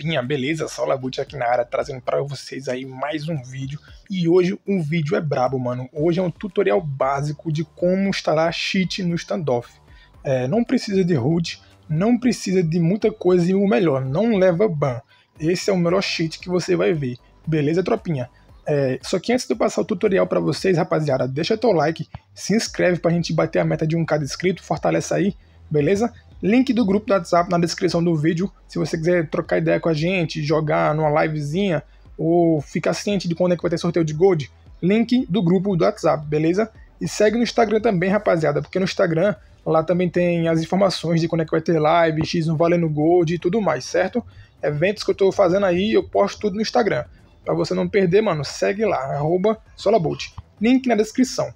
Japinha, beleza? Só Labut aqui na área trazendo para vocês aí mais um vídeo. E hoje um vídeo é brabo, mano. Hoje é um tutorial básico de como instalar cheat no standoff. É, não precisa de root, não precisa de muita coisa e o melhor, não leva ban. Esse é o melhor cheat que você vai ver. Beleza, tropinha? É, só que antes de eu passar o tutorial para vocês, rapaziada, deixa teu like, se inscreve para a gente bater a meta de 1k de inscrito, fortalece aí, beleza? Link do grupo do WhatsApp na descrição do vídeo, se você quiser trocar ideia com a gente, jogar numa livezinha ou ficar ciente de quando é que vai ter sorteio de gold, link do grupo do WhatsApp, beleza? E segue no Instagram também, rapaziada, porque no Instagram lá também tem as informações de quando é que vai ter live, X1 valendo gold e tudo mais, certo? Eventos que eu tô fazendo aí, eu posto tudo no Instagram. Pra você não perder, mano, segue lá, arroba Solabolt. Link na descrição.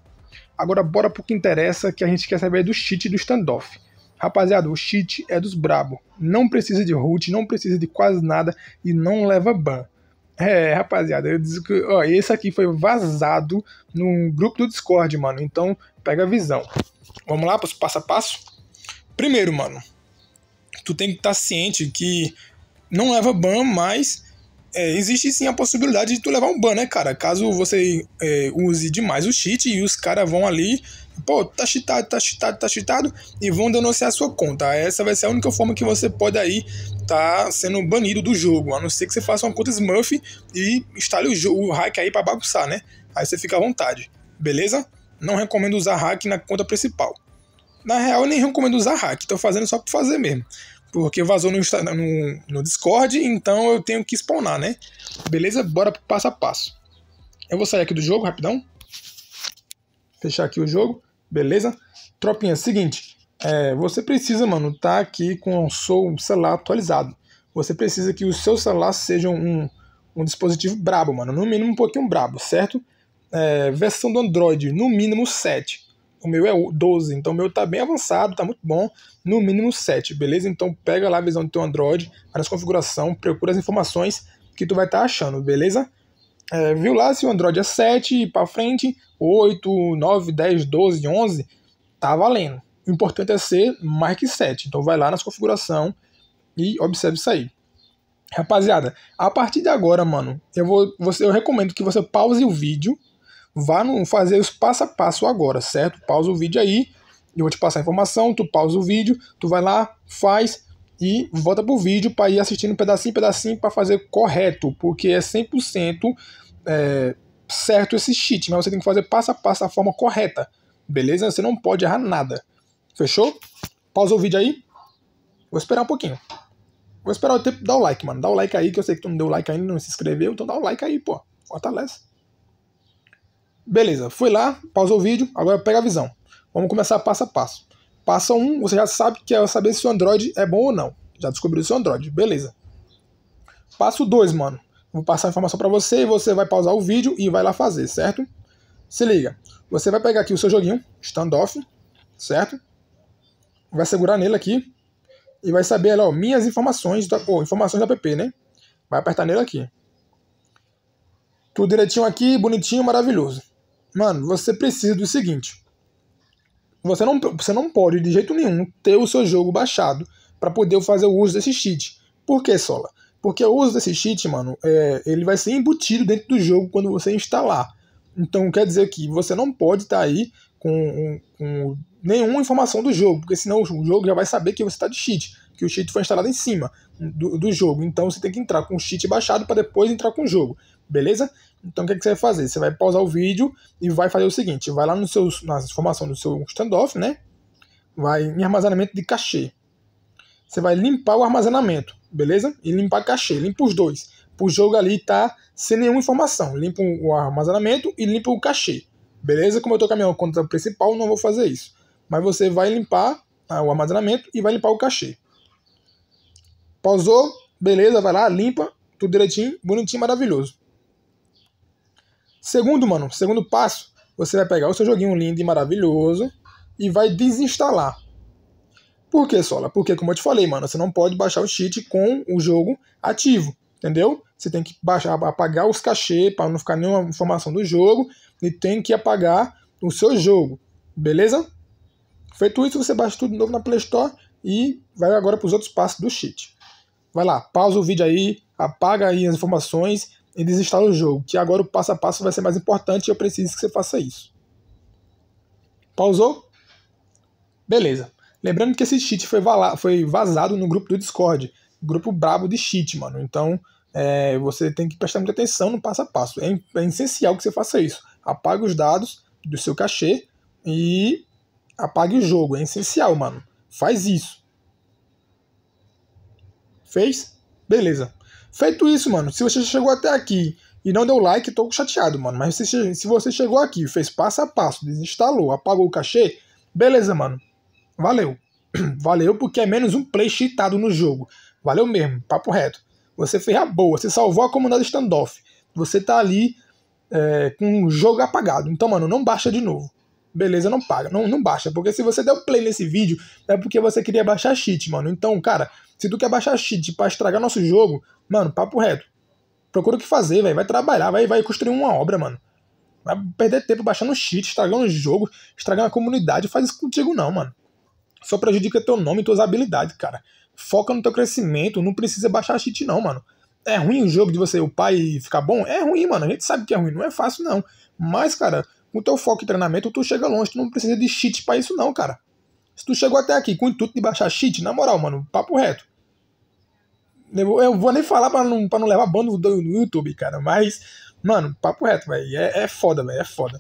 Agora bora pro que interessa, que a gente quer saber do cheat do standoff. Rapaziada, o cheat é dos brabo. Não precisa de root, não precisa de quase nada e não leva ban. É, rapaziada, eu disse que, ó, esse aqui foi vazado no grupo do Discord, mano. Então, pega a visão. Vamos lá para o passo a passo? Primeiro, mano, tu tem que estar tá ciente que não leva ban, mas é, existe sim a possibilidade de tu levar um ban, né, cara? Caso você é, use demais o cheat e os caras vão ali pô, tá cheatado, tá cheatado, tá cheatado, e vão denunciar a sua conta. Essa vai ser a única forma que você pode aí tá sendo banido do jogo, a não ser que você faça uma conta Smurf e instale o, jogo, o hack aí para bagunçar, né? Aí você fica à vontade, beleza? Não recomendo usar hack na conta principal. Na real, eu nem recomendo usar hack, tô fazendo só por fazer mesmo. Porque vazou no, no, no Discord, então eu tenho que spawnar, né? Beleza? Bora pro passo a passo. Eu vou sair aqui do jogo rapidão fechar aqui o jogo, beleza? Tropinha, é seguinte, é, você precisa, mano, tá aqui com o seu celular atualizado. Você precisa que o seu celular seja um, um dispositivo brabo, mano, no mínimo um pouquinho brabo, certo? É, versão do Android, no mínimo 7. O meu é 12, então o meu tá bem avançado, tá muito bom. No mínimo 7, beleza? Então pega lá a visão do teu Android, vai nas configuração, procura as informações que tu vai estar tá achando, beleza? É, viu lá se o Android é 7 para frente, 8, 9, 10, 12, 11, tá valendo. O importante é ser mais que 7. Então vai lá nas configuração e observe isso aí. Rapaziada, a partir de agora, mano, eu, vou, você, eu recomendo que você pause o vídeo, vá no, fazer os passo a passo agora, certo? Pausa o vídeo aí, eu vou te passar a informação, tu pausa o vídeo, tu vai lá, faz e volta pro vídeo para ir assistindo pedacinho, pedacinho para fazer correto, porque é 100% é, certo esse cheat, mas você tem que fazer passo a passo da forma correta, beleza? Você não pode errar nada. Fechou? Pausa o vídeo aí. Vou esperar um pouquinho. Vou esperar o tempo. Dá o like, mano. Dá o like aí, que eu sei que tu não deu like ainda, não se inscreveu. Então dá o like aí, pô. Fortalece. Beleza, fui lá, pausou o vídeo, agora pega a visão. Vamos começar passo a passo. Passo 1, um, você já sabe que é saber se o Android é bom ou não. Já descobriu se o Android, beleza. Passo 2, mano. Vou passar a informação para você e você vai pausar o vídeo e vai lá fazer, certo? Se liga, você vai pegar aqui o seu joguinho, standoff, certo? Vai segurar nele aqui e vai saber lá, ó, minhas informações, da, ou informações da app, né? Vai apertar nele aqui. Tudo direitinho aqui, bonitinho, maravilhoso. Mano, você precisa do seguinte. Você não, você não pode, de jeito nenhum, ter o seu jogo baixado para poder fazer o uso desse cheat. Por que, Sola? Porque o uso desse cheat, mano, é, ele vai ser embutido dentro do jogo quando você instalar. Então quer dizer que você não pode estar tá aí com, com, nenhuma informação do jogo, porque senão o jogo já vai saber que você está de cheat, que o cheat foi instalado em cima do, do jogo. Então você tem que entrar com o cheat baixado para depois entrar com o jogo, beleza? Então o que, é que, você vai fazer? Você vai pausar o vídeo e vai fazer o seguinte: vai lá no seu, na informação do seu standoff, né? Vai em armazenamento de cachê. Você vai limpar o armazenamento beleza? E limpar cachê, limpa os dois. Pro jogo ali tá sem nenhuma informação. Limpa o armazenamento e limpa o cachê. Beleza? Como eu tô com a minha conta principal, não vou fazer isso. Mas você vai limpar tá, o armazenamento e vai limpar o cachê. Pausou, beleza, vai lá, limpa, tudo direitinho, bonitinho, maravilhoso. Segundo, mano, segundo passo, você vai pegar o seu joguinho lindo e maravilhoso e vai desinstalar. Por que, Sola? Porque, como eu te falei, mano, você não pode baixar o cheat com o jogo ativo, entendeu? Você tem que baixar, apagar os cachês para não ficar nenhuma informação do jogo e tem que apagar o seu jogo, beleza? Feito isso, você baixa tudo de novo na Play Store e vai agora para os outros passos do cheat. Vai lá, pausa o vídeo aí, apaga aí as informações e desinstala o jogo, que agora o passo a passo vai ser mais importante e eu preciso que você faça isso. Pausou? Beleza. Lembrando que esse cheat foi, foi vazado no grupo do Discord, grupo brabo de cheat, mano. Então é, você tem que prestar muita atenção no passo a passo. É, é essencial que você faça isso. Apague os dados do seu cachê e apague o jogo. É essencial, mano. Faz isso. Fez? Beleza. Feito isso, mano, se você chegou até aqui e não deu like, tô chateado, mano. Mas se, se você chegou aqui, fez passo a passo, desinstalou, apagou o cachê, beleza, mano valeu. Valeu porque é menos um play cheatado no jogo. Valeu mesmo, papo reto. Você fez a boa, você salvou a comunidade standoff. Você tá ali é, com o jogo apagado. Então, mano, não baixa de novo. Beleza, não paga. Não, não baixa. Porque se você der o play nesse vídeo, é porque você queria baixar cheat, mano. Então, cara, se tu quer baixar cheat pra estragar nosso jogo, mano, papo reto. Procura o que fazer, velho. Vai trabalhar, vai, vai construir uma obra, mano. Vai perder tempo baixando cheat, estragando o jogo, estragando a comunidade. Faz isso contigo, não, mano só prejudica teu nome e tuas habilidades, cara. Foca no teu crescimento, não precisa baixar cheat não, mano. É ruim o jogo de você upar e ficar bom? É ruim, mano. A gente sabe que é ruim, não é fácil não. Mas, cara, com teu foco e treinamento, tu chega longe, tu não precisa de cheat para isso não, cara. Se tu chegou até aqui com o intuito de baixar cheat, na moral, mano, papo reto. Eu vou nem falar pra não, pra não levar bando do, do YouTube, cara, mas, mano, papo reto, velho. É, é foda, velho, é foda.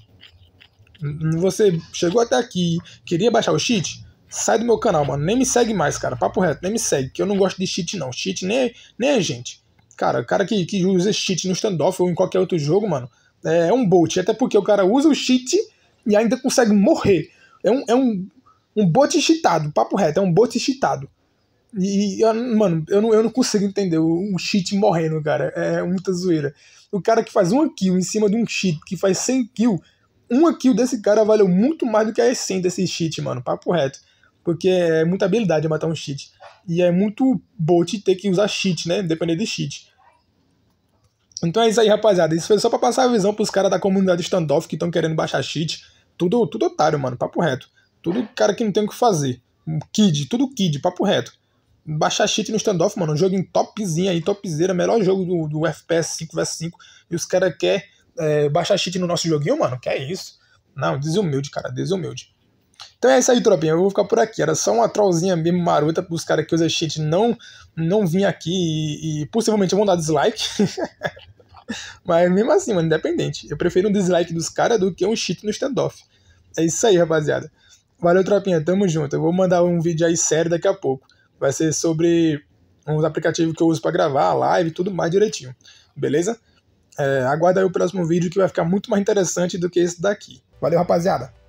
Você chegou até aqui, queria baixar o cheat? sai do meu canal, mano. Nem me segue mais, cara. Papo reto, nem me segue, que eu não gosto de cheat, não. Cheat nem, nem é gente. Cara, o cara que, que usa cheat no standoff ou em qualquer outro jogo, mano, é, é um bot. Até porque o cara usa o cheat e ainda consegue morrer. É um, é um, um bot cheatado, papo reto, é um bot cheatado. E, mano, eu não, eu não consigo entender um cheat morrendo, cara. É, é muita zoeira. O cara que faz uma kill em cima de um cheat que faz 100 kill, uma kill desse cara valeu muito mais do que a 100 desse cheat, mano. Papo reto. Porque é muita habilidade matar um cheat. E é muito bot ter que usar cheat, né? Depender de cheat. Então é isso aí, rapaziada. Isso foi só pra passar a visão pros caras da comunidade standoff que estão querendo baixar cheat. Tudo, tudo otário, mano. Papo reto. Tudo cara que não tem o que fazer. Kid, tudo kid, papo reto. Baixar cheat no standoff, mano. Um jogo em topzinho aí, topzera. Melhor jogo do, do FPS 5 vs 5. E os caras querem é, baixar cheat no nosso joguinho, mano. Que é isso. Não, desumilde, cara. Desumilde. Então é isso aí, tropinha. Eu vou ficar por aqui. Era só uma trollzinha mesmo marota para os caras que usam cheat não, não vim aqui e, e possivelmente vão dar dislike. Mas mesmo assim, mano, independente. Eu prefiro um dislike dos caras do que um cheat no standoff. É isso aí, rapaziada. Valeu, tropinha. Tamo junto. Eu vou mandar um vídeo aí sério daqui a pouco. Vai ser sobre uns aplicativos que eu uso para gravar, live e tudo mais direitinho. Beleza? É, aguarda aí o próximo vídeo que vai ficar muito mais interessante do que esse daqui. Valeu, rapaziada.